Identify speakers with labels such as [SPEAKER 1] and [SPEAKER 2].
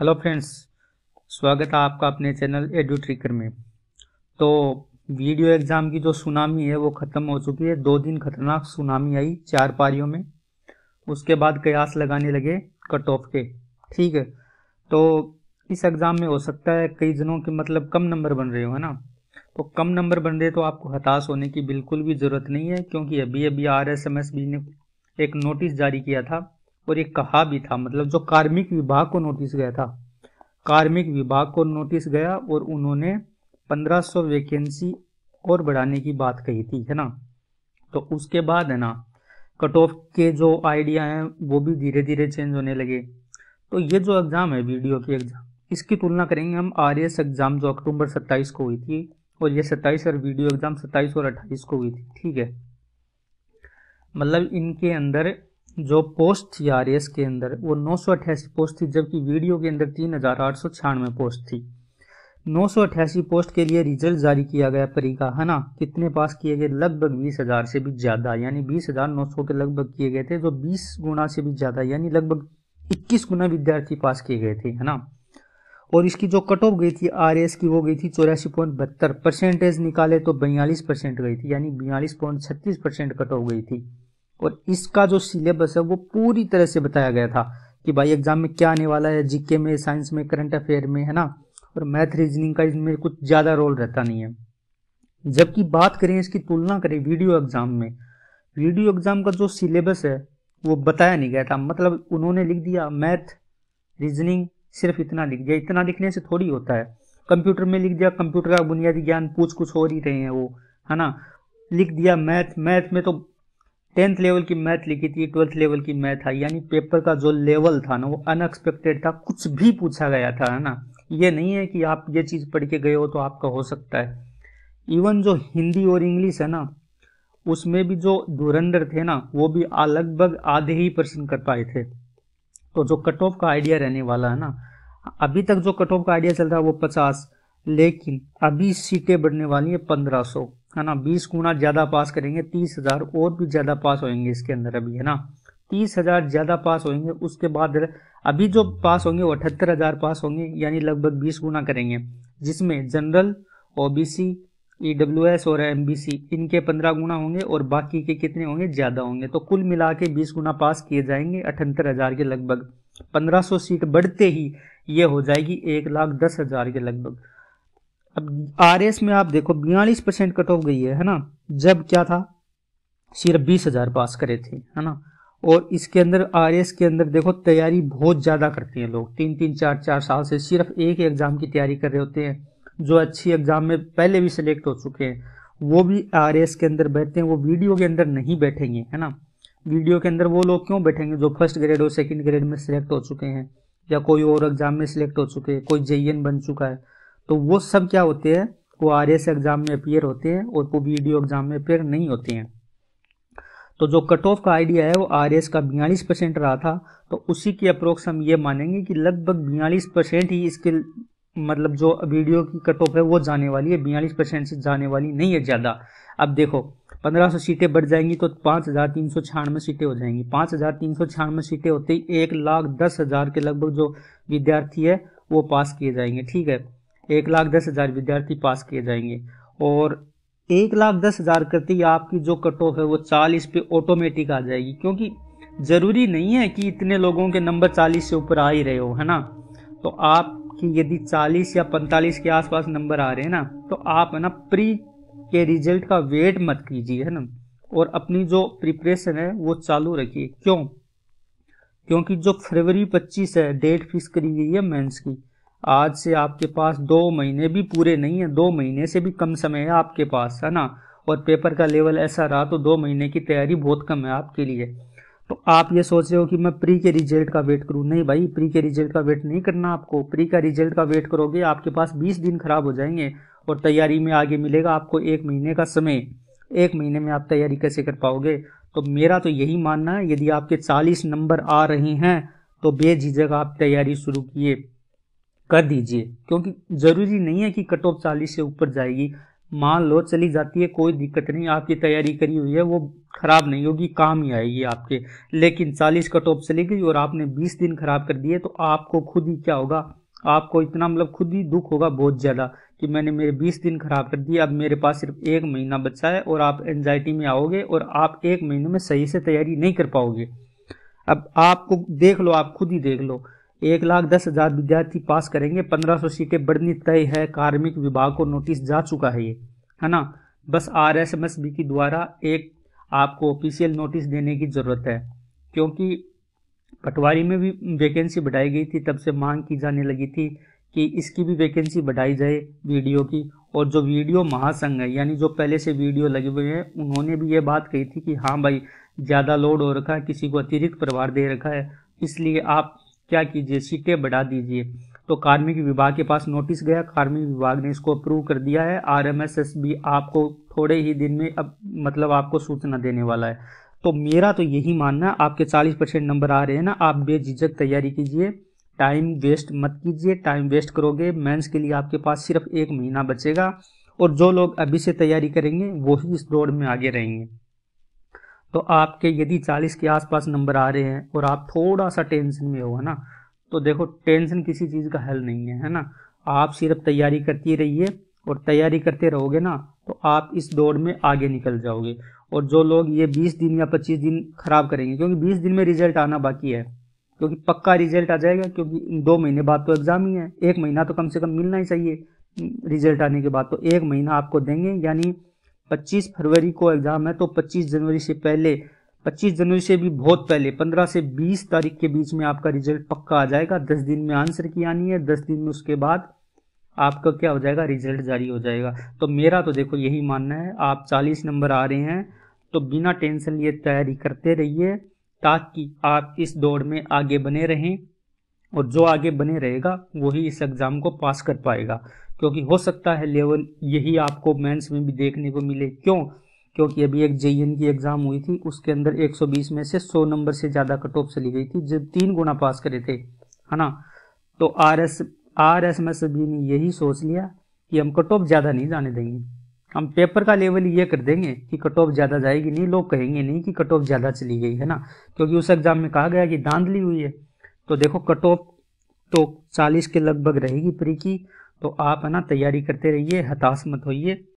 [SPEAKER 1] hello friends स्वागत है आपका अपने चैनल ट्रिकर में तो वीडियो एग्ज़ाम की जो सुनामी है वो ख़त्म हो चुकी है दो दिन खतरनाक सुनामी आई चार पारियों में उसके बाद कयास लगाने लगे कट ऑफ के ठीक है तो इस एग्ज़ाम में हो सकता है कई जनों के मतलब कम नंबर बन रहे हो है ना तो कम नंबर बन रहे तो आपको हताश होने की बिल्कुल भी ज़रूरत नहीं है क्योंकि अभी अभी R S M S B ने एक नोटिस जारी किया था और ये कहा भी था मतलब जो कार्मिक विभाग को नोटिस गया था कार्मिक विभाग को नोटिस गया और उन्होंने 1500 वैकेंसी और बढ़ाने की बात कही थी है ना तो उसके बाद है ना कट ऑफ के जो आइडिया हैं वो भी धीरे धीरे चेंज होने लगे तो ये जो एग्ज़ाम है वीडियो की एग्ज़ाम इसकी तुलना करेंगे हम आर एग्ज़ाम e जो अक्टूबर सत्ताईस को हुई थी और ये सत्ताईस और वीडियो एग्ज़ाम सत्ताईस और अट्ठाईस को हुई थी ठीक है मतलब इनके अंदर जो पोस्ट थी आर के अंदर वो नौ सौ अट्ठासी पोस्ट थी जबकि वीडियो के अंदर तीन हज़ार आठ सौ छियानवे पोस्ट थी नौ सौ अट्ठासी पोस्ट के लिए रिजल्ट जारी किया गया परी का है ना कितने पास किए गए लगभग बीस हज़ार से भी ज़्यादा यानी बीस हज़ार नौ सौ के लगभग किए गए थे जो बीस गुना से भी ज़्यादा यानी लगभग इक्कीस गुना विद्यार्थी पास किए गए थे है ना और इसकी जो कट ऑफ गई थी आर की वो गई थी चौरासी पॉइंट बहत्तर परसेंटेज निकाले तो बयालीस परसेंट गई थी यानी बयालीस पॉइंट छत्तीस परसेंट कट ऑफ गई थी और इसका जो सिलेबस है वो पूरी तरह से बताया गया था कि भाई एग्जाम में क्या आने वाला है जीके में साइंस में करंट अफेयर में है ना और मैथ रीजनिंग का इसमें कुछ ज़्यादा रोल रहता नहीं है जबकि बात करें इसकी तुलना करें वीडियो एग्ज़ाम में वीडियो एग्ज़ाम का जो सिलेबस है वो बताया नहीं गया था मतलब उन्होंने लिख दिया मैथ रीजनिंग सिर्फ इतना लिख दिया इतना लिखने से थोड़ी होता है कंप्यूटर में लिख दिया कंप्यूटर का बुनियादी ज्ञान पूछ कुछ हो ही रहे हैं वो है ना लिख दिया मैथ मैथ में तो टेंथ लेवल की मैथ लिखी थी ट्वेल्थ लेवल की मैथ था यानी पेपर का जो लेवल था ना वो अनएक्सपेक्टेड था कुछ भी पूछा गया था है ना ये नहीं है कि आप ये चीज़ पढ़ के गए हो तो आपका हो सकता है इवन जो हिंदी और इंग्लिश है ना उसमें भी जो धुरंधर थे ना वो भी लगभग आधे ही पर्सन कर पाए थे तो जो कट ऑफ का आइडिया रहने वाला है ना अभी तक जो कट ऑफ का आइडिया चल रहा है वो पचास लेकिन अभी सीटें बढ़ने वाली है पंद्रह सौ है ना बीस गुना ज़्यादा पास करेंगे तीस हज़ार और भी ज़्यादा पास होएंगे इसके अंदर अभी है ना तीस हज़ार ज़्यादा पास होएंगे उसके बाद अभी जो पास होंगे वो अठहत्तर हज़ार पास होंगे यानी लगभग बीस गुना करेंगे जिसमें general O B C E W S और एम बी सी इनके पंद्रह गुना होंगे और बाकी के कितने होंगे ज़्यादा होंगे तो कुल मिला के बीस गुना पास किए जाएंगे अठहत्तर हज़ार के लगभग पंद्रह सौ सीट बढ़ते ही ये हो जाएगी एक लाख दस हज़ार के लगभग अब आर एस में आप देखो बयालीस परसेंट कट ऑफ गई है है ना जब क्या था सिर्फ बीस हजार पास करे थे है ना और इसके अंदर आर एस के अंदर देखो तैयारी बहुत ज़्यादा करते हैं लोग तीन तीन चार चार साल से सिर्फ एक एग्ज़ाम की तैयारी कर रहे होते हैं जो अच्छी एग्ज़ाम में पहले भी सिलेक्ट हो चुके हैं वो भी आर एस के अंदर बैठते हैं वो वीडियो के अंदर नहीं बैठेंगे है ना वीडियो के अंदर वो लोग क्यों बैठेंगे जो फर्स्ट ग्रेड और सेकेंड ग्रेड में सिलेक्ट हो चुके हैं या कोई और एग्ज़ाम में सिलेक्ट हो चुके हैं कोई जे बन चुका है तो वो सब क्या होते हैं वो आर एग्ज़ाम में अपियर होते हैं और वो बी एग्ज़ाम में अपेयर नहीं होते हैं तो जो कट ऑफ का आइडिया है वो आर का बयालीस परसेंट रहा था तो उसी की अप्रोक्स हम ये मानेंगे कि लगभग बयालीस परसेंट ही इसके मतलब जो वीडियो की कट ऑफ है वो जाने वाली है बयालीस परसेंट से जाने वाली नहीं है ज़्यादा अब देखो 1500 सीटें बढ़ जाएंगी तो पाँच हज़ार तीन सौ छियानवे सीटें हो जाएंगी पाँच हज़ार तीन सौ छियानवे सीटें होते ही एक लाख दस हज़ार के लगभग जो विद्यार्थी है वो पास किए जाएंगे ठीक है एक लाख दस हज़ार विद्यार्थी पास किए जाएंगे और एक लाख दस हज़ार करते ही आपकी जो कट ऑफ है वो चालीस पे ऑटोमेटिक आ जाएगी क्योंकि ज़रूरी नहीं है कि इतने लोगों के नंबर चालीस से ऊपर आ ही रहे हो है ना तो आपकी यदि चालीस या पैंतालीस के आसपास नंबर आ रहे हैं ना तो आप है ना प्री के रिजल्ट का वेट मत कीजिए है ना और अपनी जो प्रिपरेशन है वो चालू रखिए क्यों क्योंकि जो फरवरी 25 है डेट फिक्स करी गई है मेंस की आज से आपके पास दो महीने भी पूरे नहीं है दो महीने से भी कम समय है आपके पास है ना और पेपर का लेवल ऐसा रहा तो दो महीने की तैयारी बहुत कम है आपके लिए तो आप ये सोच रहे हो कि मैं प्री के रिजल्ट का वेट करूँ नहीं भाई प्री के रिजल्ट का वेट नहीं करना आपको प्री का रिजल्ट का वेट करोगे आपके पास बीस दिन खराब हो जाएंगे और तैयारी में आगे मिलेगा आपको एक महीने का समय एक महीने में आप तैयारी कैसे कर पाओगे तो मेरा तो यही मानना है यदि आपके चालीस नंबर आ रहे हैं तो बेझिझक आप तैयारी शुरू किए कर दीजिए क्योंकि ज़रूरी नहीं है कि कट ऑफ चालीस से ऊपर जाएगी मान लो चली जाती है कोई दिक्कत नहीं आपकी तैयारी करी हुई है वो ख़राब नहीं होगी काम ही आएगी आपके लेकिन चालीस कट ऑफ चली गई और आपने बीस दिन ख़राब कर दिए तो आपको खुद ही क्या होगा आपको इतना मतलब खुद ही दुख होगा बहुत ज़्यादा कि मैंने मेरे बीस दिन ख़राब कर दिए अब मेरे पास सिर्फ एक महीना बचा है और आप एनजाइटी में आओगे और आप एक महीने में सही से तैयारी नहीं कर पाओगे अब आपको देख लो आप खुद ही देख लो एक लाख दस हजार विद्यार्थी पास करेंगे पंद्रह सौ सीटें बढ़नी तय है कार्मिक विभाग को नोटिस जा चुका है ये है ना बस R S M S B के द्वारा एक आपको ऑफिशियल नोटिस देने की ज़रूरत है क्योंकि पटवारी में भी वैकेंसी बढ़ाई गई थी तब से मांग की जाने लगी थी कि इसकी भी वैकेंसी बढ़ाई जाए वीडियो की और जो वीडियो महासंघ है यानी जो पहले से वीडियो लगे हुए हैं उन्होंने भी ये बात कही थी कि हाँ भाई ज़्यादा लोड हो रखा है किसी को अतिरिक्त प्रभार दे रखा है इसलिए आप क्या कीजिए सीटें बढ़ा दीजिए तो कार्मिक विभाग के पास नोटिस गया कार्मिक विभाग ने इसको अप्रूव कर दिया है आर भी आपको थोड़े ही दिन में अब मतलब आपको सूचना देने वाला है तो मेरा तो यही मानना है आपके 40 परसेंट नंबर आ रहे हैं ना आप बेझिझक तैयारी कीजिए टाइम वेस्ट मत कीजिए टाइम वेस्ट करोगे मेंस के लिए आपके पास सिर्फ एक महीना बचेगा और जो लोग अभी से तैयारी करेंगे वो ही इस दौड़ में आगे रहेंगे तो आपके यदि चालीस के आसपास नंबर आ रहे हैं और आप थोड़ा सा टेंशन में हो है ना तो देखो टेंशन किसी चीज़ का हल नहीं है है ना आप सिर्फ तैयारी करती रहिए और तैयारी करते रहोगे ना तो आप इस दौड़ में आगे निकल जाओगे और जो लोग ये 20 दिन या 25 दिन खराब करेंगे क्योंकि 20 दिन में रिजल्ट आना बाकी है क्योंकि पक्का रिजल्ट आ जाएगा क्योंकि दो महीने बाद तो एग्ज़ाम ही है एक महीना तो कम से कम मिलना ही चाहिए रिजल्ट आने के बाद तो एक महीना आपको देंगे यानी 25 फरवरी को एग्ज़ाम है तो 25 जनवरी से पहले 25 जनवरी से भी बहुत पहले 15 से 20 तारीख के बीच में आपका रिजल्ट पक्का आ जाएगा 10 दिन में आंसर की आनी है 10 दिन में उसके बाद आपका क्या हो जाएगा रिजल्ट जारी हो जाएगा तो मेरा तो देखो यही मानना है आप 40 नंबर आ रहे हैं तो बिना टेंशन लिए तैयारी करते रहिए ताकि आप इस दौड़ में आगे बने रहें और जो आगे बने रहेगा वही इस एग्ज़ाम को पास कर पाएगा क्योंकि हो सकता है लेवल यही आपको मेंस में भी देखने को मिले क्यों क्योंकि अभी एक जे की एग्ज़ाम हुई थी उसके अंदर 120 में से 100 नंबर से ज़्यादा कट ऑफ चली गई थी जब तीन गुना पास करे थे है ना तो आर एस आर एस में सभी ने यही सोच लिया कि हम कट ऑफ ज़्यादा नहीं जाने देंगे हम पेपर का लेवल ये कर देंगे कि कट ऑफ ज़्यादा जाएगी नहीं लोग कहेंगे नहीं कि कट ऑफ ज़्यादा चली गई है ना क्योंकि उस एग्ज़ाम में कहा गया कि दांधली हुई है तो देखो कट ऑफ तो चालीस के लगभग रहेगी प्री की तो आप है ना तैयारी करते रहिए हताश मत होइए